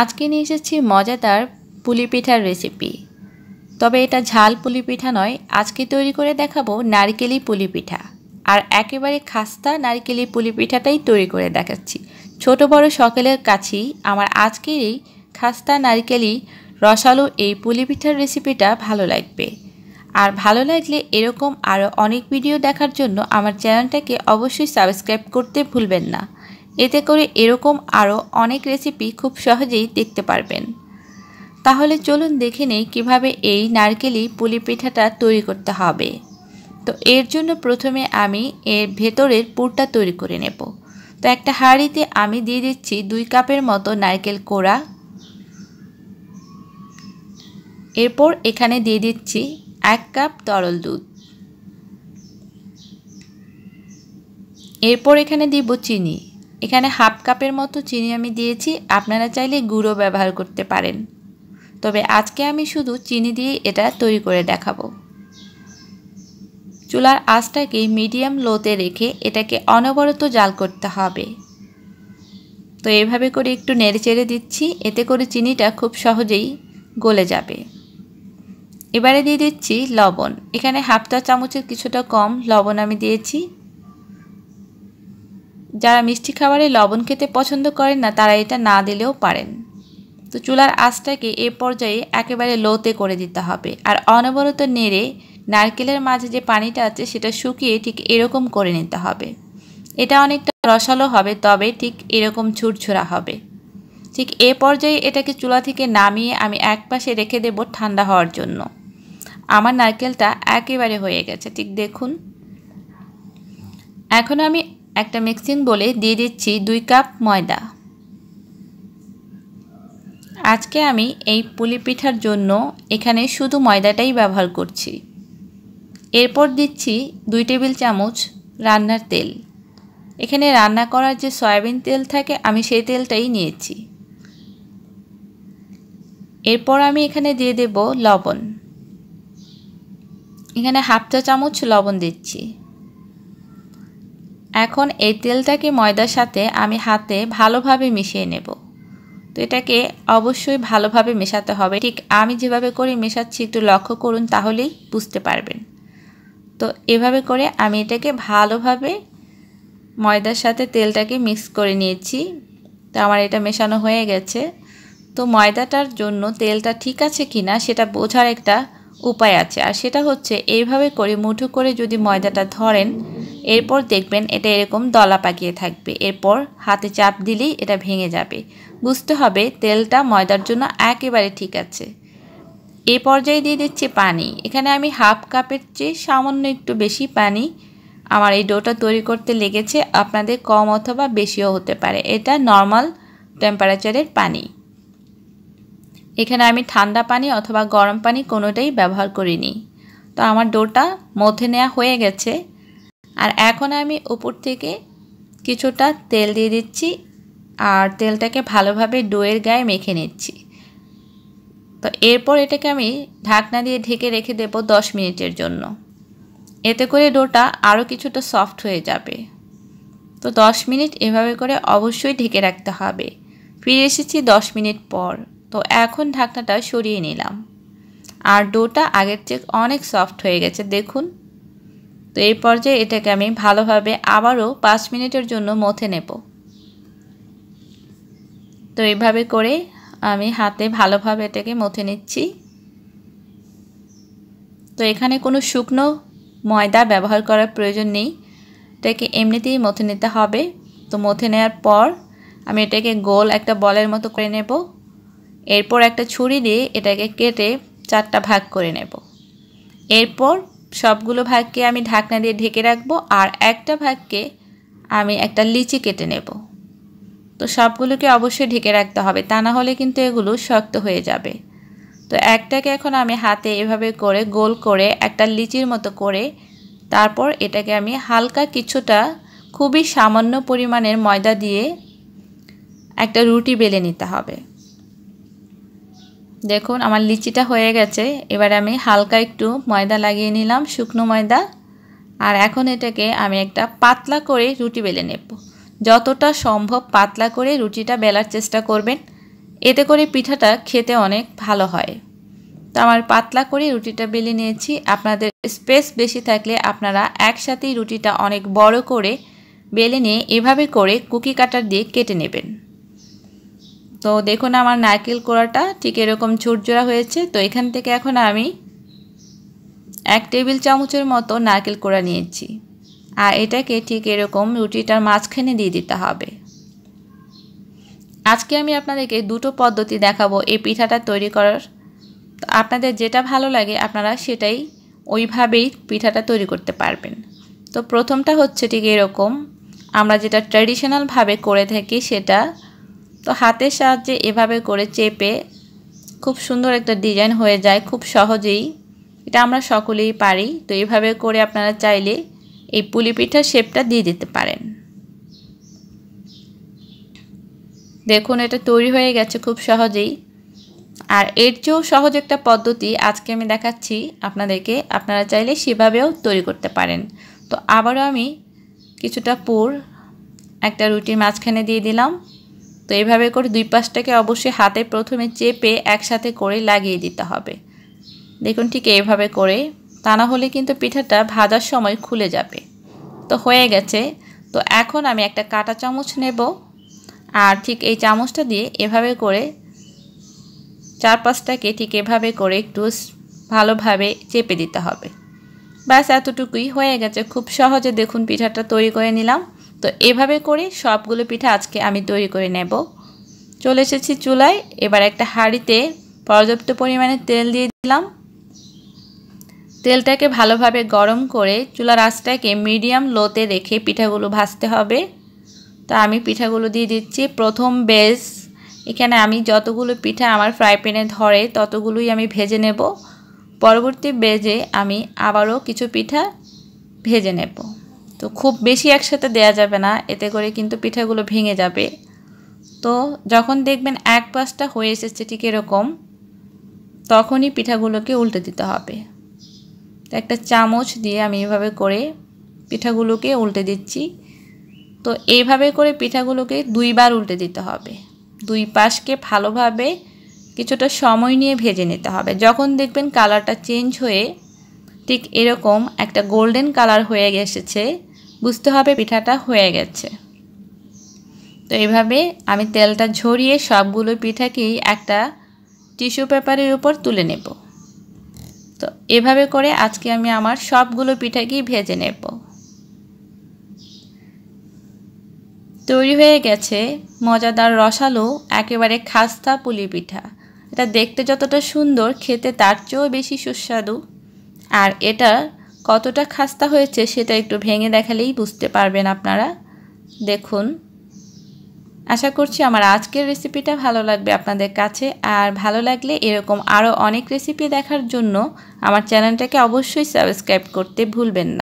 আজকে নিয়ে এসেছি মজাদার পুলি পিঠার রেসিপি তবে এটা ঝাল পুলি পিঠা নয় আজকে তৈরি করে দেখাবো নারকেলি পুলি পিঠা আর একেবারে খাস্তা নারকেলি পুলি পিঠাটাই তৈরি করে দেখাচ্ছি ছোট বড় সকলের কাছেই আমার আজকের এই খাস্তা নারকেলি রসালো এই পুলি পিঠার রেসিপিটা ভালো লাগবে আর ভালো লাগলে এরকম আরও অনেক ভিডিও দেখার জন্য আমার চ্যানেলটাকে অবশ্যই সাবস্ক্রাইব করতে ভুলবেন না এতে করে এরকম আরও অনেক রেসিপি খুব সহজেই দেখতে পারবেন তাহলে চলুন দেখে নেই কীভাবে এই নারকেলি পুলি পিঠাটা তৈরি করতে হবে তো এর জন্য প্রথমে আমি এর ভেতরের পুরটা তৈরি করে নেব তো একটা হাঁড়িতে আমি দিয়ে দিচ্ছি দুই কাপের মতো নারকেল কোড়া এরপর এখানে দিয়ে দিচ্ছি এক কাপ তরল দুধ এরপর এখানে দিব চিনি এখানে হাফ কাপের মতো চিনি আমি দিয়েছি আপনারা চাইলে গুঁড়ো ব্যবহার করতে পারেন তবে আজকে আমি শুধু চিনি দিয়ে এটা তৈরি করে দেখাবো চুলার আঁচটাকে মিডিয়াম লোতে রেখে এটাকে অনবরত জাল করতে হবে তো এভাবে করে একটু নেড়েচেড়ে দিচ্ছি এতে করে চিনিটা খুব সহজেই গলে যাবে এবারে দিয়ে দিচ্ছি লবণ এখানে হাফটা চামচের কিছুটা কম লবণ আমি দিয়েছি যারা মিষ্টি খাবারে লবণ খেতে পছন্দ করেন না তারা এটা না দিলেও পারেন তো চুলার আঁচটাকে এ পর্যায়ে একেবারে লোতে করে দিতে হবে আর অনবরত নেড়ে নারকেলের মাঝে যে পানিটা আছে সেটা শুকিয়ে ঠিক এরকম করে নিতে হবে এটা অনেকটা রসালো হবে তবে ঠিক এরকম ছুরছুরা হবে ঠিক এ পর্যায়ে এটাকে চুলা থেকে নামিয়ে আমি এক পাশে রেখে দেব ঠান্ডা হওয়ার জন্য আমার নারকেলটা একেবারে হয়ে গেছে ঠিক দেখুন এখন আমি একটা মিক্সিং বলে দিয়ে দিচ্ছি দুই কাপ ময়দা আজকে আমি এই পুলি পিঠার জন্য এখানে শুধু ময়দাটাই ব্যবহার করছি এরপর দিচ্ছি দুই টেবিল চামচ রান্নার তেল এখানে রান্না করার যে সয়াবিন তেল থাকে আমি সেই তেলটাই নিয়েছি এরপর আমি এখানে দিয়ে দেব লবণ এখানে হাফ চা চামচ লবণ দিচ্ছি এখন এই তেলটাকে ময়দার সাথে আমি হাতে ভালোভাবে মিশিয়ে নেব তো এটাকে অবশ্যই ভালোভাবে মেশাতে হবে ঠিক আমি যেভাবে করে মেশাচ্ছি একটু লক্ষ্য করুন তাহলেই বুঝতে পারবেন তো এভাবে করে আমি এটাকে ভালোভাবে ময়দার সাথে তেলটাকে মিক্স করে নিয়েছি তো আমার এটা মেশানো হয়ে গেছে তো ময়দাটার জন্য তেলটা ঠিক আছে কি না সেটা বোঝার একটা উপায় আছে আর সেটা হচ্ছে এইভাবে করে মুঠো করে যদি ময়দাটা ধরেন এরপর দেখবেন এটা এরকম দলা পাকিয়ে থাকবে এরপর হাতে চাপ দিলেই এটা ভেঙে যাবে বুঝতে হবে তেলটা ময়দার জন্য একেবারে ঠিক আছে এ পর্যায়ে দিয়ে দিচ্ছি পানি এখানে আমি হাফ কাপের চেয়ে সামান্য একটু বেশি পানি আমার এই ডোটা তৈরি করতে লেগেছে আপনাদের কম অথবা বেশিও হতে পারে এটা নর্মাল টেম্পারেচারের পানি এখানে আমি ঠান্ডা পানি অথবা গরম পানি কোনোটাই ব্যবহার করিনি তো আমার ডোটা মধ্যে নেওয়া হয়ে গেছে আর এখন আমি উপর থেকে কিছুটা তেল দিয়ে দিচ্ছি আর তেলটাকে ভালোভাবে ডোয়ের গায়ে মেখে নিচ্ছি তো এরপর এটাকে আমি ঢাকনা দিয়ে ঢেকে রেখে দেব দশ মিনিটের জন্য এতে করে ডোটা আরও কিছুটা সফট হয়ে যাবে তো দশ মিনিট এভাবে করে অবশ্যই ঢেকে রাখতে হবে ফিরে এসেছি দশ মিনিট পর তো এখন ঢাকনাটা সরিয়ে নিলাম আর ডোটা আগের চেয়ে অনেক সফট হয়ে গেছে দেখুন তো এই পর্যায়ে এটাকে আমি ভালোভাবে আবারও পাঁচ মিনিটের জন্য মথে নেব তো এইভাবে করে আমি হাতে ভালোভাবে এটাকে মথে নিচ্ছি তো এখানে কোনো শুকনো ময়দা ব্যবহার করার প্রয়োজন নেই এটাকে এমনিতেই মথে নিতে হবে তো মথে নেওয়ার পর আমি এটাকে গোল একটা বলের মতো করে নেব এরপর একটা ছুরি দিয়ে এটাকে কেটে চারটা ভাগ করে নেব এরপর সবগুলো ভাগকে আমি ঢাকনা দিয়ে ঢেকে রাখবো আর একটা ভাগকে আমি একটা লিচি কেটে নেব তো সবগুলোকে অবশ্যই ঢেকে রাখতে হবে তা না হলে কিন্তু এগুলো শক্ত হয়ে যাবে তো একটাকে এখন আমি হাতে এভাবে করে গোল করে একটা লিচির মতো করে তারপর এটাকে আমি হালকা কিছুটা খুবই সামান্য পরিমাণের ময়দা দিয়ে একটা রুটি বেলে নিতে হবে দেখুন আমার লিচিটা হয়ে গেছে এবার আমি হালকা একটু ময়দা লাগিয়ে নিলাম শুকনো ময়দা আর এখন এটাকে আমি একটা পাতলা করে রুটি বেলে নেব যতটা সম্ভব পাতলা করে রুটিটা বেলার চেষ্টা করবেন এতে করে পিঠাটা খেতে অনেক ভালো হয় তো আমার পাতলা করে রুটিটা বেলে নিয়েছি আপনাদের স্পেস বেশি থাকলে আপনারা একসাথেই রুটিটা অনেক বড় করে বেলে নিয়ে এভাবে করে কুকি কাটার দিয়ে কেটে নেবেন তো দেখুন আমার নারকেল কোড়াটা ঠিক এরকম ছোটজোড়া হয়েছে তো এখান থেকে এখন আমি এক টেবিল চামচের মতো নারকেল কোড়া নিয়েছি আর এটাকে ঠিক এরকম রুটিটার মাঝখানে দিয়ে দিতে হবে আজকে আমি আপনাদেরকে দুটো পদ্ধতি দেখাবো এই পিঠাটা তৈরি করার তো আপনাদের যেটা ভালো লাগে আপনারা সেটাই ওইভাবেই পিঠাটা তৈরি করতে পারবেন তো প্রথমটা হচ্ছে ঠিক এরকম আমরা যেটা ট্র্যাডিশনালভাবে করে থাকি সেটা তো হাতের সাহায্যে এভাবে করে চেপে খুব সুন্দর একটা ডিজাইন হয়ে যায় খুব সহজেই এটা আমরা সকলেই পারি তো এভাবে করে আপনারা চাইলে এই পুলি পিঠার শেপটা দিয়ে দিতে পারেন দেখুন এটা তৈরি হয়ে গেছে খুব সহজেই আর এর চেয়েও সহজ একটা পদ্ধতি আজকে আমি দেখাচ্ছি আপনাদেরকে আপনারা চাইলে সেভাবেও তৈরি করতে পারেন তো আবারও আমি কিছুটা পুর একটা রুটির মাঝখানে দিয়ে দিলাম তো এইভাবে করে দুই পাশটাকে অবশ্যই হাতে প্রথমে চেপে একসাথে করে লাগিয়ে দিতে হবে দেখুন ঠিক এইভাবে করে তা না হলে কিন্তু পিঠাটা ভাজার সময় খুলে যাবে তো হয়ে গেছে তো এখন আমি একটা কাটা চামচ নেব আর ঠিক এই চামচটা দিয়ে এভাবে করে চার পাঁচটাকে ঠিক এভাবে করে একটু ভালোভাবে চেপে দিতে হবে ব্যাস এতটুকুই হয়ে গেছে খুব সহজে দেখুন পিঠাটা তৈরি করে নিলাম তো এভাবে করে সবগুলো পিঠা আজকে আমি তৈরি করে নেব চলে এসেছি চুলায় এবার একটা হাঁড়িতে পর্যাপ্ত পরিমাণে তেল দিয়ে দিলাম তেলটাকে ভালোভাবে গরম করে চুলার আঁচটাকে মিডিয়াম লোতে রেখে পিঠাগুলো ভাজতে হবে তো আমি পিঠাগুলো দিয়ে দিচ্ছি প্রথম বেজ এখানে আমি যতগুলো পিঠা আমার ফ্রাই প্যানে ধরে ততগুলোই আমি ভেজে নেব পরবর্তী বেজে আমি আবারও কিছু পিঠা ভেজে নেব তো খুব বেশি একসাথে দেয়া যাবে না এতে করে কিন্তু পিঠাগুলো ভেঙে যাবে তো যখন দেখবেন এক পাশটা হয়ে এসেছে ঠিক এরকম তখনই পিঠাগুলোকে উল্টে দিতে হবে তো একটা চামচ দিয়ে আমি এভাবে করে পিঠাগুলোকে উল্টে দিচ্ছি তো এইভাবে করে পিঠাগুলোকে দুইবার উল্টে দিতে হবে দুই পাশকে ভালোভাবে কিছুটা সময় নিয়ে ভেজে নিতে হবে যখন দেখবেন কালারটা চেঞ্জ হয়ে ঠিক এরকম একটা গোল্ডেন কালার হয়ে গেছে বুঝতে হবে পিঠাটা হয়ে গেছে তো এইভাবে আমি তেলটা ঝরিয়ে সবগুলো পিঠাকেই একটা টিস্যু পেপারের উপর তুলে নেব তো এভাবে করে আজকে আমি আমার সবগুলো পিঠাকেই ভেজে নেব তৈরি হয়ে গেছে মজাদার রসালো একেবারে খাস্তা পুলি পিঠা এটা দেখতে যতটা সুন্দর খেতে তার চেয়েও বেশি সুস্বাদু আর এটা কতটা খাস্তা হয়েছে সেটা একটু ভেঙে দেখালেই বুঝতে পারবেন আপনারা দেখুন আশা করছি আমার আজকের রেসিপিটা ভালো লাগবে আপনাদের কাছে আর ভালো লাগলে এরকম আরও অনেক রেসিপি দেখার জন্য আমার চ্যানেলটাকে অবশ্যই সাবস্ক্রাইব করতে ভুলবেন না